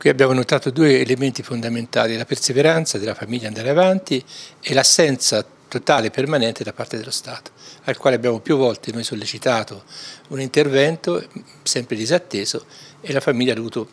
Qui abbiamo notato due elementi fondamentali, la perseveranza della famiglia andare avanti e l'assenza totale e permanente da parte dello Stato, al quale abbiamo più volte noi sollecitato un intervento, sempre disatteso, e la famiglia ha dovuto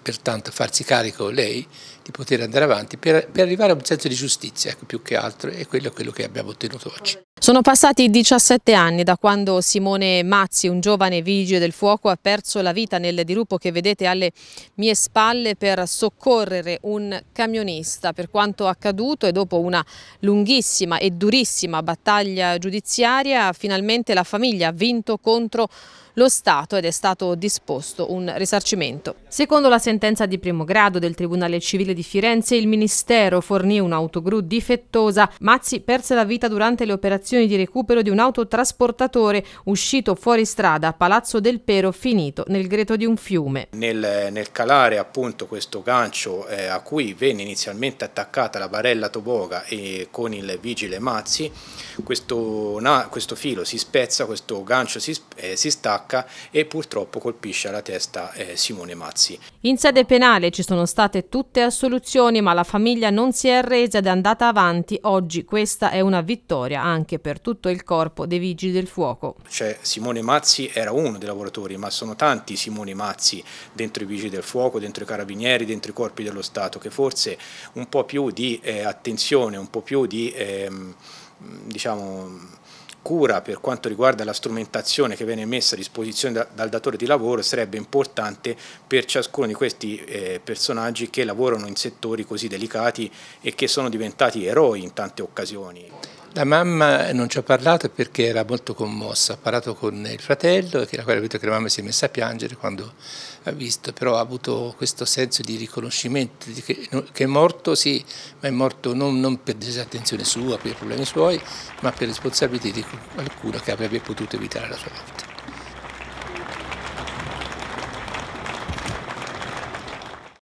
pertanto farsi carico lei di poter andare avanti per, per arrivare a un senso di giustizia, ecco, più che altro, e quello è quello che abbiamo ottenuto oggi. Sono passati 17 anni da quando Simone Mazzi, un giovane vigile del fuoco, ha perso la vita nel dirupo che vedete alle mie spalle per soccorrere un camionista. Per quanto accaduto e dopo una lunghissima e durissima battaglia giudiziaria, finalmente la famiglia ha vinto contro lo Stato ed è stato disposto un risarcimento. Secondo la sentenza di primo grado del Tribunale Civile di Firenze, il Ministero fornì un'autogru difettosa. Mazzi perse la vita durante le operazioni operazioni di recupero di un autotrasportatore uscito fuori strada a Palazzo del Pero finito nel greto di un fiume. Nel, nel calare appunto questo gancio eh, a cui venne inizialmente attaccata la barella toboga e eh, con il vigile Mazzi, questo, na, questo filo si spezza, questo gancio si, eh, si, stacca e purtroppo colpisce alla testa eh, Simone Mazzi. In sede penale ci sono state tutte assoluzioni ma la famiglia non si è arresa ed è andata avanti. Oggi questa è una vittoria anche anche per tutto il corpo dei vigili del fuoco. Cioè, Simone Mazzi era uno dei lavoratori, ma sono tanti Simone Mazzi dentro i vigili del fuoco, dentro i carabinieri, dentro i corpi dello Stato, che forse un po' più di eh, attenzione, un po' più di eh, diciamo, cura per quanto riguarda la strumentazione che viene messa a disposizione da, dal datore di lavoro sarebbe importante per ciascuno di questi eh, personaggi che lavorano in settori così delicati e che sono diventati eroi in tante occasioni. La mamma non ci ha parlato perché era molto commossa, ha parlato con il fratello e la quale ha detto che la mamma si è messa a piangere quando ha visto, però ha avuto questo senso di riconoscimento, di che, che, è morto sì, ma è morto non, non per disattenzione sua, per problemi suoi, ma per responsabilità di qualcuno che avrebbe potuto evitare la sua morte.